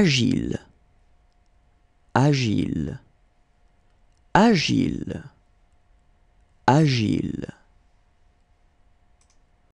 agile, agile, agile, agile.